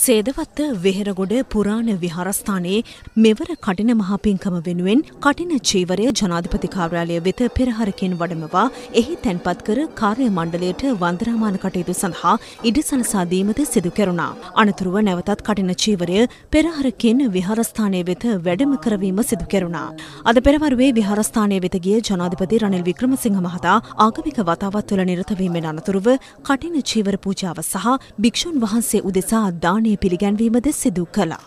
සේදවත්ත වෙහෙරගොඩ පුරාණ විහාරස්ථානයේ මෙවර කටින මහාපින්කම වෙනුවෙන් කටින චීවරය ජනාධිපති කාර්යාලය වෙත පෙරහරකින් වඩමවා එහි තැන්පත් කර කාර්ය මණ්ඩලයට වන්දනාමාන කටයුතු සඳහා ඉඩ සලසා දීමද සිදු කෙරුණා. අනතුරුව නැවතත් කටින චීවරය පෙරහරකින් විහාරස්ථානය වෙත වැඩම කරවීම සිදු කෙරුණා. අද පෙරවරුවේ විහාරස්ථානය වෙත ගිය ජනාධිපති රනිල් වික්‍රමසිංහ මහතා ආගමික වතාවත් තුළ නිරත වීමෙන් අනතුරුව කටින චීවර පූජාව සහ භික්ෂුන් වහන්සේ උදෙසා දාන නිර්මාණය පිළිගැන්වීමද සිදු කළා.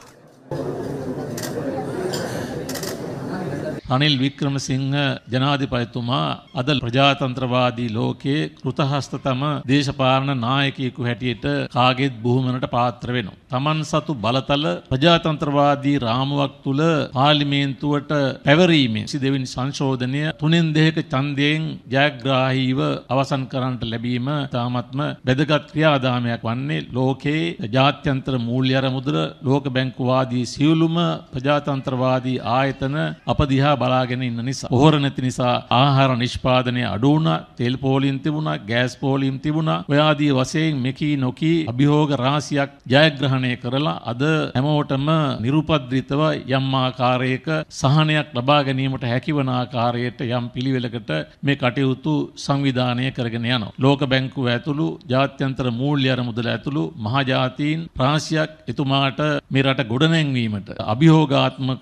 අනිල් වික්‍රමසිංහ ජනාධිපතිතුමා අද ප්‍රජාතන්ත්‍රවාදී ලෝකයේ කෘතහස්තතම දේශපාලන නායකයෙකු හැටියට කාගෙත් බුහුමනට පාත්‍ර වෙනවා. Taman සතු බලතල ප්‍රජාතන්ත්‍රවාදී රාමුවක් තුල පාර්ලිමේන්තුවට පැවරීමේ 22 සංශෝධනය තුනෙන් දෙකක ඡන්දයෙන් ජයග්‍රාහීව අවසන් කරන්නට ලැබීම තාමත්ම වැදගත් ක්‍රියාදාමයක් වන්නේ ලෝකයේ ජාත්‍යන්තර මූල්‍ය අරමුදල ලෝක බැංකුවාදී සියලුම ප්‍රජාතන්ත්‍රවාදී ආයතන අපදිහා දිහා බලාගෙන ඉන්න නිසා. පොහොර නැති නිසා ආහාර නිෂ්පාදනය අඩු වුණා, තෙල් පෝලීන් තිබුණා, ගෑස් පෝලීන් තිබුණා. ඔය ආදී වශයෙන් මෙකී නොකී අභියෝග රාශියක් ජයග්‍රහණය කරලා අද හැමෝටම නිරුපද්‍රිතව යම් ආකාරයක සහනයක් ලබා ගැනීමට හැකිවන ආකාරයට යම් පිළිවෙලකට මේ කටයුතු සංවිධානය කරගෙන යනවා. ලෝක බැංකුව ඇතුළු ජාත්‍යන්තර මූල්‍ය අරමුදල ඇතුළු මහජාතීන් ප්‍රාන්සියක් එතුමාට මේ රට ගොඩනැංවීමට අභියෝගාත්මක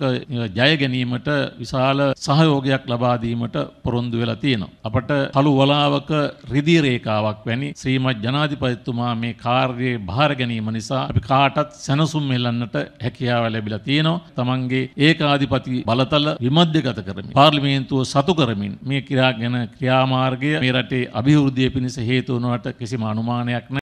ජය ගැනීමට විසා විශාල සහයෝගයක් ලබා දීමට පොරොන්දු වෙලා තියෙනවා. අපට කළු වලාවක රිදී රේඛාවක් වැනි ශ්‍රීමත් ජනාධිපතිතුමා මේ කාර්යයේ භාර ගැනීම නිසා අපි කාටත් සැනසුම් එල්ලන්නට හැකියාව ලැබිලා තියෙනවා. තමන්ගේ ඒකාධිපති බලතල විමධ්‍යගත කරමින් පාර්ලිමේන්තුව සතු කරමින් මේ ක්‍රියාගෙන ක්‍රියාමාර්ගය මේ රටේ අභිවෘද්ධිය පිණිස හේතු වනවට කිසිම අනුමානයක් නැහැ.